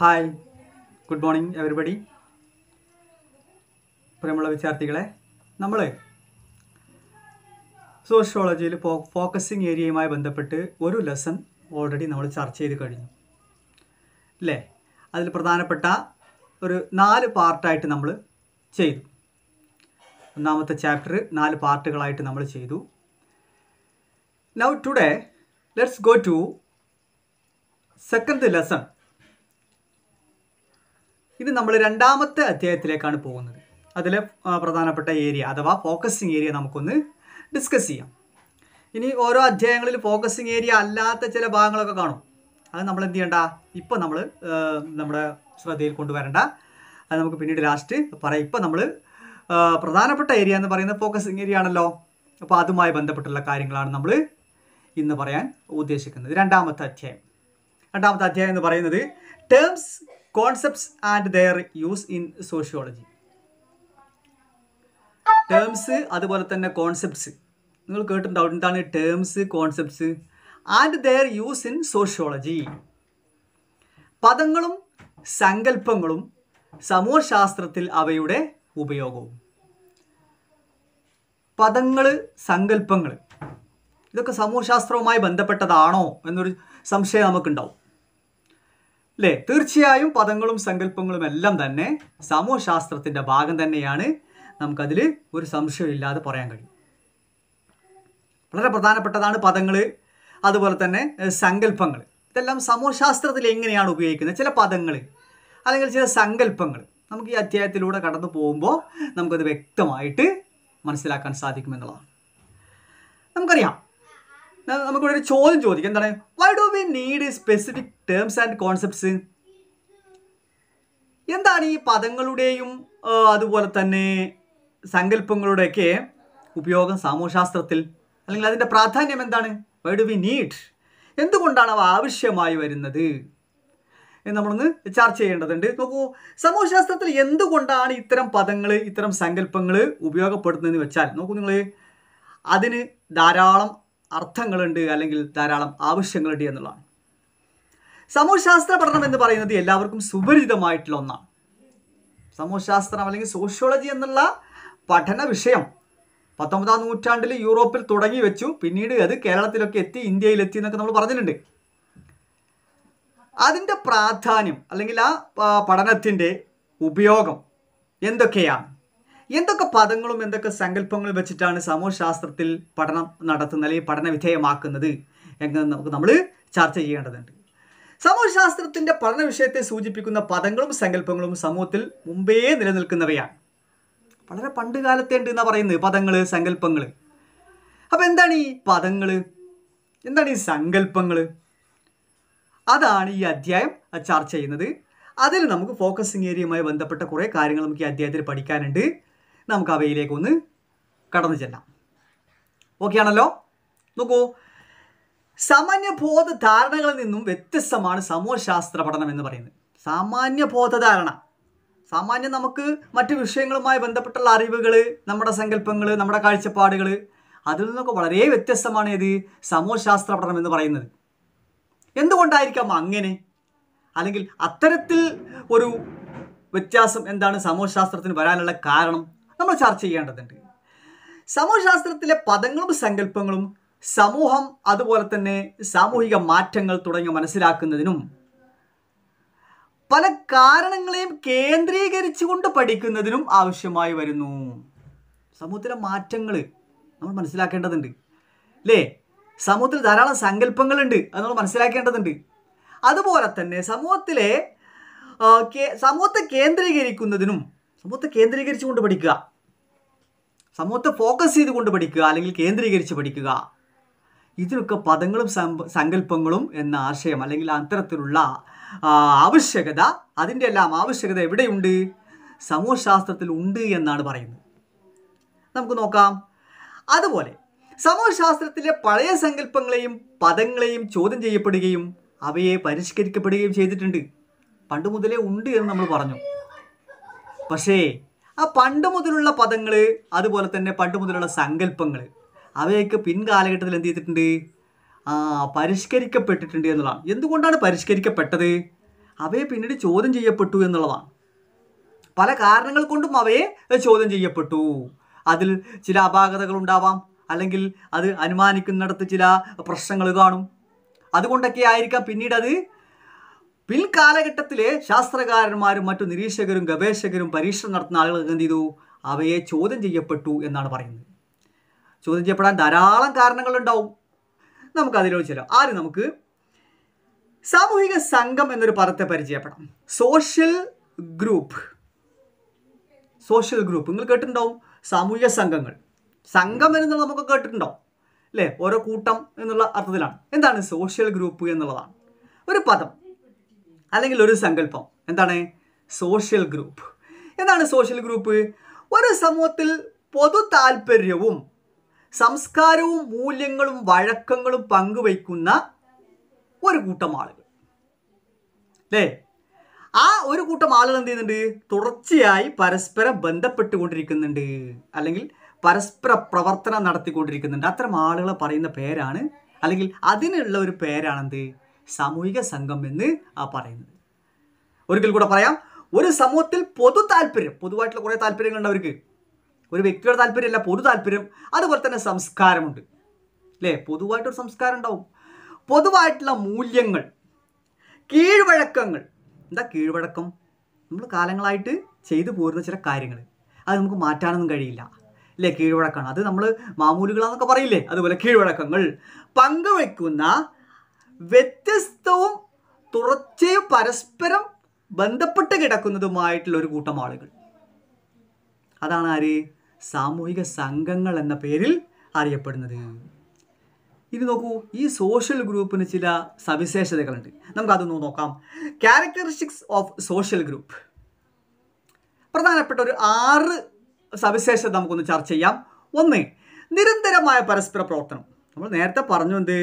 hi good morning everybody പ്രിയമുള്ള വിദ്യാർത്ഥികളെ നമ്മൾ സോഷ്യോളജിയിൽ ഫോ ഫോക്കസിങ് ഏരിയയുമായി ബന്ധപ്പെട്ട് ഒരു ലെസൺ ഓൾറെഡി നമ്മൾ ചർച്ച ചെയ്ത് കഴിഞ്ഞു അല്ലേ അതിൽ പ്രധാനപ്പെട്ട ഒരു നാല് പാർട്ടായിട്ട് നമ്മൾ ചെയ്തു ഒന്നാമത്തെ ചാപ്റ്റർ നാല് പാർട്ടുകളായിട്ട് നമ്മൾ ചെയ്തു now today let's go to second lesson ഇനി നമ്മൾ രണ്ടാമത്തെ അധ്യായത്തിലേക്കാണ് പോകുന്നത് അതിലെ പ്രധാനപ്പെട്ട ഏരിയ അഥവാ ഫോക്കസിങ് ഏരിയ നമുക്കൊന്ന് ഡിസ്കസ് ചെയ്യാം ഇനി ഓരോ അധ്യായങ്ങളിൽ ഫോക്കസിങ് ഏരിയ അല്ലാത്ത ചില ഭാഗങ്ങളൊക്കെ കാണും അത് നമ്മൾ എന്ത് ചെയ്യണ്ട ഇപ്പം നമ്മൾ നമ്മുടെ ശ്രദ്ധയിൽ കൊണ്ടുവരണ്ട അത് നമുക്ക് പിന്നീട് ലാസ്റ്റ് പറയാം ഇപ്പം നമ്മൾ പ്രധാനപ്പെട്ട ഏരിയ എന്ന് പറയുന്നത് ഫോക്കസിങ് ഏരിയ ആണല്ലോ അപ്പോൾ അതുമായി ബന്ധപ്പെട്ടുള്ള കാര്യങ്ങളാണ് നമ്മൾ ഇന്ന് പറയാൻ ഉദ്ദേശിക്കുന്നത് രണ്ടാമത്തെ അധ്യായം രണ്ടാമത്തെ അധ്യായം എന്ന് പറയുന്നത് terms concepts and their use in sociology terms അതുപോലെ തന്നെ കോൺസെപ്റ്റ്സ് നിങ്ങൾ കേട്ടിട്ടുണ്ടാവും എന്താണ് terms concepts and their use in sociology പദങ്ങളും സങ്കല്പങ്ങളും സമൂഹശാസ്ത്രത്തിൽ അവയുടെ ഉപയോഗവും പദങ്ങൾ സങ്കല്പങ്ങൾ ഇതൊക്കെ സമൂഹശാസ്ത്രവുമായി ബന്ധപ്പെട്ടതാണോ എന്നൊരു സംശയം നമുക്കുണ്ടാവും അല്ലെ തീർച്ചയായും പദങ്ങളും സങ്കല്പങ്ങളും എല്ലാം തന്നെ സമൂഹശാസ്ത്രത്തിന്റെ ഭാഗം തന്നെയാണ് നമുക്കതിൽ ഒരു സംശയമില്ലാതെ പറയാൻ കഴിയും വളരെ പ്രധാനപ്പെട്ടതാണ് പദങ്ങൾ അതുപോലെ തന്നെ സങ്കല്പങ്ങൾ ഇതെല്ലാം സമൂഹശാസ്ത്രത്തിൽ എങ്ങനെയാണ് ഉപയോഗിക്കുന്നത് ചില പദങ്ങൾ അല്ലെങ്കിൽ ചില സങ്കല്പങ്ങൾ നമുക്ക് ഈ അധ്യായത്തിലൂടെ കടന്നു പോകുമ്പോൾ നമുക്കത് വ്യക്തമായിട്ട് മനസ്സിലാക്കാൻ സാധിക്കുമെന്നുള്ളതാണ് നമുക്കറിയാം നമുക്കിവിടെ ഒരു ചോദ്യം ചോദിക്കാം എന്താണ് why do need specific specific and concepts എന്താണ് ഈ പദങ്ങളുടെയും അതുപോലെ തന്നെ സങ്കല്പങ്ങളുടെയൊക്കെ ഉപയോഗം സാമൂഹ്യശാസ്ത്രത്തിൽ അല്ലെങ്കിൽ അതിൻ്റെ പ്രാധാന്യം എന്താണ് വൈ ഡു വി നീഡ് എന്തുകൊണ്ടാണ് അവ ആവശ്യമായി വരുന്നത് എന്ന് നമ്മളൊന്ന് ചർച്ച ചെയ്യേണ്ടതുണ്ട് നോക്കൂ സമൂഹശാസ്ത്രത്തിൽ എന്തുകൊണ്ടാണ് ഇത്തരം പദങ്ങൾ ഇത്തരം സങ്കല്പങ്ങൾ ഉപയോഗപ്പെടുന്നതെന്ന് വെച്ചാൽ നോക്കൂ നിങ്ങൾ അതിന് ധാരാളം അർത്ഥങ്ങളുണ്ട് അല്ലെങ്കിൽ ധാരാളം ആവശ്യങ്ങളുണ്ട് എന്നുള്ളതാണ് സമൂഹശാസ്ത്ര പഠനം എന്ന് പറയുന്നത് എല്ലാവർക്കും സുപരിചിതമായിട്ടുള്ള ഒന്നാണ് സമൂഹശാസ്ത്രം അല്ലെങ്കിൽ സോഷ്യോളജി എന്നുള്ള പഠന വിഷയം പത്തൊമ്പതാം നൂറ്റാണ്ടിൽ യൂറോപ്പിൽ തുടങ്ങി വെച്ചു പിന്നീട് അത് കേരളത്തിലൊക്കെ എത്തി ഇന്ത്യയിലെത്തി എന്നൊക്കെ നമ്മൾ പറഞ്ഞിട്ടുണ്ട് അതിൻ്റെ പ്രാധാന്യം അല്ലെങ്കിൽ ആ പഠനത്തിൻ്റെ ഉപയോഗം എന്തൊക്കെയാണ് എന്തൊക്കെ പദങ്ങളും എന്തൊക്കെ സങ്കല്പങ്ങളും വെച്ചിട്ടാണ് സമൂഹശാസ്ത്രത്തിൽ പഠനം നടത്തുന്നത് അല്ലെങ്കിൽ പഠന വിധേയമാക്കുന്നത് എന്ന് നമുക്ക് നമ്മൾ ചർച്ച ചെയ്യേണ്ടതുണ്ട് സമൂഹശാസ്ത്രത്തിൻ്റെ പഠന വിഷയത്തെ സൂചിപ്പിക്കുന്ന പദങ്ങളും സങ്കല്പങ്ങളും സമൂഹത്തിൽ മുമ്പേ നിലനിൽക്കുന്നവയാണ് വളരെ പണ്ട് കാലത്തേ ഉണ്ട് എന്നാണ് പറയുന്നത് പദങ്ങൾ സങ്കല്പങ്ങൾ അപ്പോൾ എന്താണ് ഈ പദങ്ങൾ എന്താണ് ഈ സങ്കല്പങ്ങൾ അതാണ് ഈ അധ്യായം ചർച്ച ചെയ്യുന്നത് അതിൽ നമുക്ക് ഫോക്കസിങ് ഏരിയയുമായി ബന്ധപ്പെട്ട കുറേ കാര്യങ്ങൾ നമുക്ക് ഈ അധ്യായത്തിൽ പഠിക്കാനുണ്ട് നമുക്ക് അവയിലേക്ക് ഒന്ന് കടന്നു ചെല്ലാം ഓക്കെ ആണല്ലോ നോക്കൂ ബോധ ധാരണകളിൽ നിന്നും വ്യത്യസ്തമാണ് സമൂഹശാസ്ത്ര പഠനം എന്ന് പറയുന്നത് ബോധ ധാരണ സാമാന്യം നമുക്ക് മറ്റു വിഷയങ്ങളുമായി ബന്ധപ്പെട്ടുള്ള അറിവുകൾ നമ്മുടെ സങ്കല്പങ്ങൾ നമ്മുടെ കാഴ്ചപ്പാടുകൾ അതിൽ നിന്നൊക്കെ വളരെ വ്യത്യസ്തമാണ് ഏത് സമൂഹശാസ്ത്ര പഠനം എന്ന് പറയുന്നത് എന്തുകൊണ്ടായിരിക്കാം അങ്ങനെ അല്ലെങ്കിൽ അത്തരത്തിൽ ഒരു വ്യത്യാസം എന്താണ് സമൂഹശാസ്ത്രത്തിന് വരാനുള്ള കാരണം നമ്മൾ ചർച്ച ചെയ്യേണ്ടതുണ്ട് സമൂഹശാസ്ത്രത്തിലെ പദങ്ങളും സങ്കല്പങ്ങളും സമൂഹം അതുപോലെ തന്നെ സാമൂഹിക മാറ്റങ്ങൾ തുടങ്ങി മനസ്സിലാക്കുന്നതിനും പല കാരണങ്ങളെയും കേന്ദ്രീകരിച്ചുകൊണ്ട് പഠിക്കുന്നതിനും ആവശ്യമായി വരുന്നു സമൂഹത്തിലെ മാറ്റങ്ങൾ നമ്മൾ മനസ്സിലാക്കേണ്ടതുണ്ട് അല്ലേ സമൂഹത്തിൽ ധാരാളം സങ്കല്പങ്ങളുണ്ട് അത് നമ്മൾ മനസ്സിലാക്കേണ്ടതുണ്ട് അതുപോലെ തന്നെ സമൂഹത്തിലെ സമൂഹത്തെ കേന്ദ്രീകരിക്കുന്നതിനും സമൂഹത്തെ കേന്ദ്രീകരിച്ചുകൊണ്ട് പഠിക്കുക സമൂഹത്തെ ഫോക്കസ് ചെയ്തുകൊണ്ട് പഠിക്കുക അല്ലെങ്കിൽ കേന്ദ്രീകരിച്ച് പഠിക്കുക ഇതിനൊക്കെ പദങ്ങളും സങ്കല്പങ്ങളും എന്ന ആശയം അല്ലെങ്കിൽ അത്തരത്തിലുള്ള ആവശ്യകത അതിൻ്റെ എല്ലാം ആവശ്യകത എവിടെയുണ്ട് സമൂഹശാസ്ത്രത്തിൽ ഉണ്ട് എന്നാണ് പറയുന്നത് നമുക്ക് നോക്കാം അതുപോലെ സമൂഹശാസ്ത്രത്തിലെ പഴയ സങ്കല്പങ്ങളെയും പദങ്ങളെയും ചോദ്യം ചെയ്യപ്പെടുകയും അവയെ പരിഷ്കരിക്കപ്പെടുകയും ചെയ്തിട്ടുണ്ട് പണ്ട് മുതലേ ഉണ്ട് എന്ന് നമ്മൾ പറഞ്ഞു പക്ഷേ ആ പണ്ട് മുതലുള്ള പദങ്ങൾ അതുപോലെ തന്നെ പണ്ട് മുതലുള്ള സങ്കല്പങ്ങൾ അവയൊക്കെ പിൻകാലഘട്ടത്തിൽ എന്ത് ചെയ്തിട്ടുണ്ട് ആ പരിഷ്കരിക്കപ്പെട്ടിട്ടുണ്ട് എന്നുള്ളതാണ് എന്തുകൊണ്ടാണ് പരിഷ്കരിക്കപ്പെട്ടത് അവയെ പിന്നീട് ചോദ്യം ചെയ്യപ്പെട്ടു എന്നുള്ളതാണ് പല കാരണങ്ങൾ കൊണ്ടും അവയെ ചോദ്യം ചെയ്യപ്പെട്ടു അതിൽ ചില അപാകതകൾ ഉണ്ടാവാം അല്ലെങ്കിൽ അത് അനുമാനിക്കുന്നിടത്ത് ചില പ്രശ്നങ്ങൾ കാണും അതുകൊണ്ടൊക്കെ ആയിരിക്കാം പിന്നീട് അത് പിൻകാലഘട്ടത്തിലെ ശാസ്ത്രകാരന്മാരും മറ്റു നിരീക്ഷകരും ഗവേഷകരും പരീക്ഷണം നടത്തുന്ന ആളുകൾ എന്ത് ചെയ്തു അവയെ ചോദ്യം ചെയ്യപ്പെട്ടു എന്നാണ് പറയുന്നത് ചോദ്യം ചെയ്യപ്പെടാൻ ധാരാളം കാരണങ്ങളുണ്ടാവും അതിലോട് ചില ആദ്യം നമുക്ക് സാമൂഹിക സംഘം എന്നൊരു പദത്തെ പരിചയപ്പെടാം സോഷ്യൽ ഗ്രൂപ്പ് സോഷ്യൽ ഗ്രൂപ്പ് നിങ്ങൾ കേട്ടിട്ടുണ്ടാവും സാമൂഹിക സംഘങ്ങൾ സംഘം എന്നുള്ളത് നമുക്ക് കേട്ടിട്ടുണ്ടാവും അല്ലേ ഓരോ കൂട്ടം എന്നുള്ള അർത്ഥത്തിലാണ് എന്താണ് സോഷ്യൽ ഗ്രൂപ്പ് എന്നുള്ളതാണ് ഒരു പദം അല്ലെങ്കിൽ ഒരു സങ്കല്പം എന്താണ് സോഷ്യൽ ഗ്രൂപ്പ് എന്താണ് സോഷ്യൽ ഗ്രൂപ്പ് ഒരു സമൂഹത്തിൽ പൊതു താല്പര്യവും സംസ്കാരവും മൂല്യങ്ങളും വഴക്കങ്ങളും പങ്കുവയ്ക്കുന്ന ഒരു കൂട്ടം ആളുകൾ അല്ലേ ആ ഒരു കൂട്ടം ആളുകൾ എന്ത് ചെയ്യുന്നുണ്ട് തുടർച്ചയായി പരസ്പരം ബന്ധപ്പെട്ടുകൊണ്ടിരിക്കുന്നുണ്ട് അല്ലെങ്കിൽ പരസ്പര പ്രവർത്തനം നടത്തിക്കൊണ്ടിരിക്കുന്നുണ്ട് അത്തരം ആളുകളെ പറയുന്ന പേരാണ് അല്ലെങ്കിൽ അതിനുള്ള ഒരു പേരാണെന്ത് സാമൂഹിക സംഘം എന്ന് പറയുന്നത് ഒരിക്കൽ കൂടെ പറയാം ഒരു സമൂഹത്തിൽ പൊതു താല്പര്യം പൊതുവായിട്ടുള്ള കുറേ താല്പര്യങ്ങളുണ്ട് അവർക്ക് ഒരു വ്യക്തിയുടെ താല്പര്യമല്ല പൊതു താല്പര്യം അതുപോലെ തന്നെ സംസ്കാരമുണ്ട് അല്ലേ പൊതുവായിട്ടൊരു സംസ്കാരം ഉണ്ടാവും പൊതുവായിട്ടുള്ള മൂല്യങ്ങൾ കീഴ്വഴക്കങ്ങൾ എന്താ കീഴ്വഴക്കം നമ്മൾ കാലങ്ങളായിട്ട് ചെയ്തു പോരുന്ന ചില കാര്യങ്ങൾ അത് നമുക്ക് മാറ്റാനൊന്നും കഴിയില്ല അല്ലേ കീഴ്വഴക്കമാണ് അത് നമ്മൾ മാമൂലുകളാന്നൊക്കെ പറയില്ലേ അതുപോലെ കീഴ്വഴക്കങ്ങൾ പങ്കുവയ്ക്കുന്ന വ്യത്യസ്തവും തുറച്ചയും പരസ്പരം ബന്ധപ്പെട്ട് കിടക്കുന്നതുമായിട്ടുള്ള ഒരു കൂട്ടം ആളുകൾ അതാണ് ആര് സാമൂഹിക സംഘങ്ങൾ എന്ന പേരിൽ അറിയപ്പെടുന്നത് ഇത് നോക്കൂ ഈ സോഷ്യൽ ഗ്രൂപ്പിന് ചില സവിശേഷതകളുണ്ട് നമുക്കതൊന്ന് നോക്കാം ക്യാരക്ടറിസ്റ്റിക്സ് ഓഫ് സോഷ്യൽ ഗ്രൂപ്പ് പ്രധാനപ്പെട്ട ഒരു ആറ് സവിശേഷത നമുക്കൊന്ന് ചർച്ച ചെയ്യാം ഒന്ന് നിരന്തരമായ പരസ്പര പ്രവർത്തനം നമ്മൾ നേരത്തെ പറഞ്ഞു എന്ത്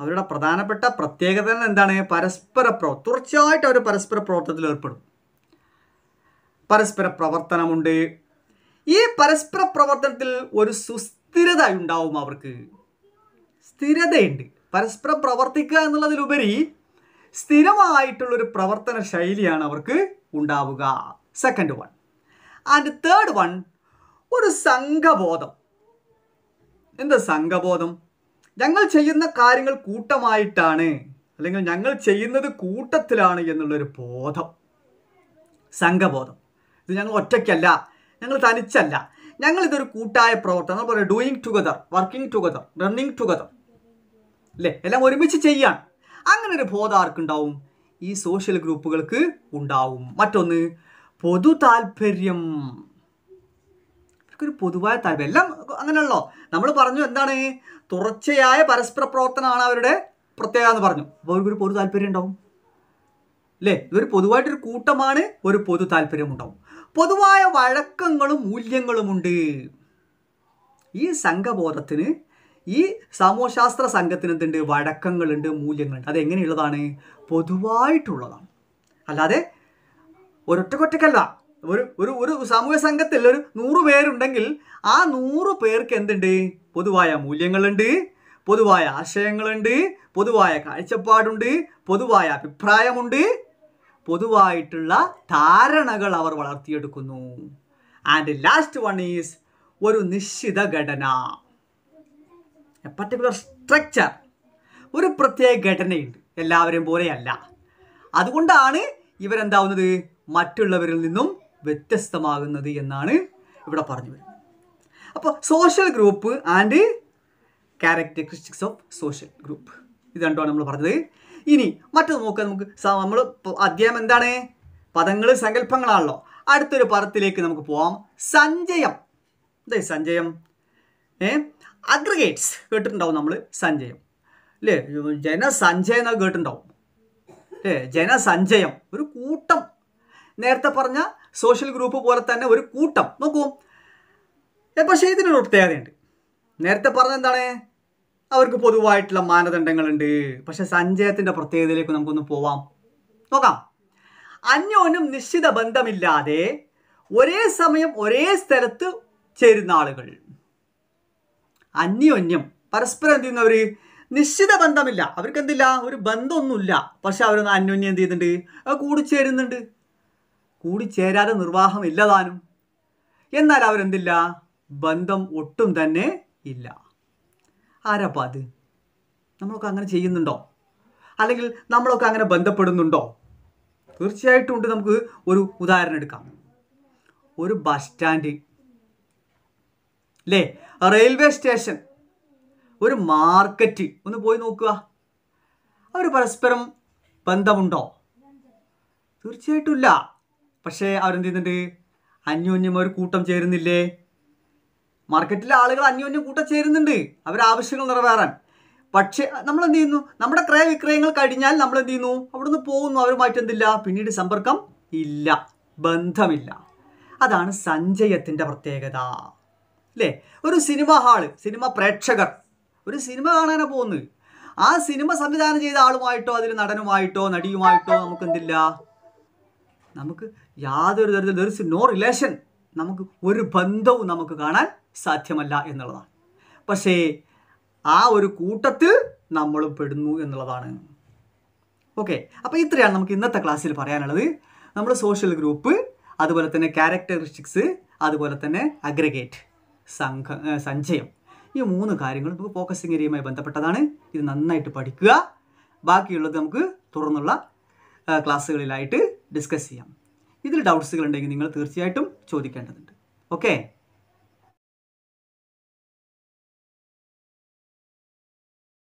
അവരുടെ പ്രധാനപ്പെട്ട പ്രത്യേകത എന്താണ് പരസ്പര പ്രവ തുടർച്ചയായിട്ട് അവർ പരസ്പര പ്രവർത്തനത്തിൽ ഏർപ്പെടും പരസ്പര പ്രവർത്തനമുണ്ട് ഈ പരസ്പര പ്രവർത്തനത്തിൽ ഒരു സുസ്ഥിരത ഉണ്ടാവും അവർക്ക് സ്ഥിരതയുണ്ട് പരസ്പരം പ്രവർത്തിക്കുക എന്നുള്ളതിലുപരി സ്ഥിരമായിട്ടുള്ളൊരു പ്രവർത്തന ശൈലിയാണ് അവർക്ക് ഉണ്ടാവുക second one and third one ഒരു സംഘബോധം എന്താ സംഘബോധം ഞങ്ങൾ ചെയ്യുന്ന കാര്യങ്ങൾ കൂട്ടമായിട്ടാണ് അല്ലെങ്കിൽ ഞങ്ങൾ ചെയ്യുന്നത് കൂട്ടത്തിലാണ് എന്നുള്ളൊരു ബോധം സംഘബോധം ഇത് ഞങ്ങൾ ഒറ്റയ്ക്കല്ല ഞങ്ങൾ തനിച്ചല്ല ഞങ്ങൾ ഇതൊരു കൂട്ടായ പ്രവർത്തനം നമ്മൾ doing together working together running together അല്ലേ എല്ലാം ഒരുമിച്ച് ചെയ്യാൻ അങ്ങനെ ഒരു ബോധം ആർക്കുണ്ടാവും ഈ സോഷ്യൽ ഗ്രൂപ്പുകൾക്ക് ഉണ്ടാവും മറ്റൊന്ന് പൊതു താല്പര്യം ഇതൊക്കെ ഒരു പൊതുവായ താല്പര്യം എല്ലാം അങ്ങനെയുള്ളോ നമ്മൾ പറഞ്ഞു എന്താണ് തുടർച്ചയായ പരസ്പര പ്രവർത്തനമാണ് അവരുടെ പ്രത്യേകത എന്ന് പറഞ്ഞു അപ്പോൾ അവർക്കൊരു പൊതു താല്പര്യം ഉണ്ടാവും അല്ലേ ഇതൊരു പൊതുവായിട്ടൊരു കൂട്ടമാണ് ഒരു പൊതു താല്പര്യം ഉണ്ടാവും പൊതുവായ വഴക്കങ്ങളും മൂല്യങ്ങളുമുണ്ട് ഈ സംഘബോധത്തിന് ഈ സാമൂഹശാസ്ത്ര സംഘത്തിന് എന്തുണ്ട് വഴക്കങ്ങളുണ്ട് മൂല്യങ്ങളുണ്ട് അതെങ്ങനെയുള്ളതാണ് പൊതുവായിട്ടുള്ളതാണ് അല്ലാതെ ഒരൊറ്റക്കൊറ്റക്കല്ല ഒരു ഒരു ഒരു സാമൂഹ്യ സംഘത്തിൽ ഒരു നൂറ് പേരുണ്ടെങ്കിൽ ആ നൂറ് പേർക്ക് എന്തുണ്ട് പൊതുവായ മൂല്യങ്ങളുണ്ട് പൊതുവായ ആശയങ്ങളുണ്ട് പൊതുവായ കാഴ്ചപ്പാടുണ്ട് പൊതുവായ അഭിപ്രായമുണ്ട് പൊതുവായിട്ടുള്ള ധാരണകൾ അവർ വളർത്തിയെടുക്കുന്നു ആൻഡ് ലാസ്റ്റ് വൺ ഈസ് ഒരു നിശ്ചിത ഘടന എ പർട്ടിക്കുലർ സ്ട്രക്ചർ ഒരു പ്രത്യേക ഘടനയുണ്ട് എല്ലാവരെയും പോലെയല്ല അതുകൊണ്ടാണ് ഇവരെന്താവുന്നത് മറ്റുള്ളവരിൽ നിന്നും വ്യത്യസ്തമാകുന്നത് എന്നാണ് ഇവിടെ പറഞ്ഞു വരുന്നത് അപ്പോൾ social group and characteristics of social group ഇത് രണ്ടുമാണ് നമ്മൾ പറഞ്ഞത് ഇനി മറ്റൊന്ന് നോക്കുക നമുക്ക് നമ്മൾ അധ്യായം എന്താണ് പദങ്ങൾ സങ്കല്പങ്ങളാണല്ലോ അടുത്തൊരു പദത്തിലേക്ക് നമുക്ക് പോവാം സഞ്ജയം അതെ സഞ്ജയം ഏ അഗ്രഗേറ്റ്സ് കേട്ടിട്ടുണ്ടാവും നമ്മൾ സഞ്ജയം അല്ലേ ജനസഞ്ജയം എന്നൊക്കെ കേട്ടിട്ടുണ്ടാവും അല്ലേ ജനസഞ്ജയം ഒരു കൂട്ടം നേരത്തെ പറഞ്ഞാൽ സോഷ്യൽ ഗ്രൂപ്പ് പോലെ തന്നെ ഒരു കൂട്ടം നോക്കൂ പക്ഷേ ഇതിനൊരു പ്രത്യേകതയുണ്ട് നേരത്തെ പറഞ്ഞ എന്താണ് അവർക്ക് പൊതുവായിട്ടുള്ള മാനദണ്ഡങ്ങളുണ്ട് പക്ഷെ സഞ്ചയത്തിൻ്റെ പ്രത്യേകതയിലേക്ക് നമുക്കൊന്ന് പോവാം നോക്കാം അന്യോന്യം നിശ്ചിത ബന്ധമില്ലാതെ ഒരേ സമയം ഒരേ സ്ഥലത്ത് ചേരുന്ന ആളുകൾ അന്യോന്യം പരസ്പരം എന്ത് ചെയ്യുന്നവർ നിശ്ചിത ബന്ധമില്ല അവർക്ക് എന്തില്ല ഒരു ബന്ധമൊന്നുമില്ല പക്ഷെ അവരൊന്ന് അന്യോന്യം എന്ത് ചെയ്യുന്നുണ്ട് കൂടിച്ചേരുന്നുണ്ട് കൂടിച്ചേരാതെ ഇല്ലതാനും എന്നാൽ അവരെന്തില്ല ബന്ധം ഒട്ടും തന്നെ ഇല്ല ആരാപ്പ അത് നമ്മളൊക്കെ അങ്ങനെ ചെയ്യുന്നുണ്ടോ അല്ലെങ്കിൽ നമ്മളൊക്കെ അങ്ങനെ ബന്ധപ്പെടുന്നുണ്ടോ തീർച്ചയായിട്ടും ഉണ്ട് നമുക്ക് ഒരു ഉദാഹരണം എടുക്കാം ഒരു ബസ് സ്റ്റാൻഡ് അല്ലേ റെയിൽവേ സ്റ്റേഷൻ ഒരു മാർക്കറ്റ് ഒന്ന് പോയി നോക്കുക അവർ പരസ്പരം ബന്ധമുണ്ടോ തീർച്ചയായിട്ടും ഇല്ല പക്ഷേ അവരെന്ത് ചെയ്യുന്നുണ്ട് അന്യോന്യം ഒരു കൂട്ടം ചേരുന്നില്ലേ മാർക്കറ്റിലെ ആളുകൾ അന്യോന്യം കൂട്ടം ചേരുന്നുണ്ട് അവർ ആവശ്യങ്ങൾ നിറവേറാൻ പക്ഷേ നമ്മൾ എന്ത് ചെയ്യുന്നു നമ്മുടെ വിക്രയങ്ങൾ കഴിഞ്ഞാൽ നമ്മൾ എന്ത് ചെയ്യുന്നു അവിടുന്ന് പോകുന്നു അവരുമായിട്ട് എന്തില്ല പിന്നീട് സമ്പർക്കം ഇല്ല ബന്ധമില്ല അതാണ് സഞ്ചയത്തിൻ്റെ പ്രത്യേകത അല്ലേ ഒരു സിനിമ ഹാള് സിനിമ പ്രേക്ഷകർ ഒരു സിനിമ കാണാനാണ് പോകുന്നത് ആ സിനിമ സംവിധാനം ചെയ്ത ആളുമായിട്ടോ അതിൽ നടനുമായിട്ടോ നടിയുമായിട്ടോ എന്തില്ല നമുക്ക് യാതൊരു തരത്തിൽ ദർ ഇസ് നോ റിലേഷൻ നമുക്ക് ഒരു ബന്ധവും നമുക്ക് കാണാൻ സാധ്യമല്ല എന്നുള്ളതാണ് പക്ഷേ ആ ഒരു കൂട്ടത്തിൽ നമ്മൾ പെടുന്നു എന്നുള്ളതാണ് ഓക്കെ അപ്പോൾ ഇത്രയാണ് നമുക്ക് ഇന്നത്തെ ക്ലാസ്സിൽ പറയാനുള്ളത് നമ്മൾ സോഷ്യൽ ഗ്രൂപ്പ് അതുപോലെ തന്നെ ക്യാരക്ടറിസ്റ്റിക്സ് അതുപോലെ തന്നെ അഗ്രഗേറ്റ് സംഘ സഞ്ചയം ഈ മൂന്ന് കാര്യങ്ങൾ നമുക്ക് ഫോക്കസിങ് ഏരിയയുമായി ബന്ധപ്പെട്ടതാണ് ഇത് നന്നായിട്ട് പഠിക്കുക ബാക്കിയുള്ളത് നമുക്ക് തുടർന്നുള്ള ക്ലാസ്സുകളിലായിട്ട് ഡിസ്കസ് ചെയ്യാം ഇതിൽ ഡൗട്ട്സുകൾ ഉണ്ടെങ്കിൽ നിങ്ങൾ തീർച്ചയായിട്ടും ചോദിക്കേണ്ടതുണ്ട് ഓക്കേ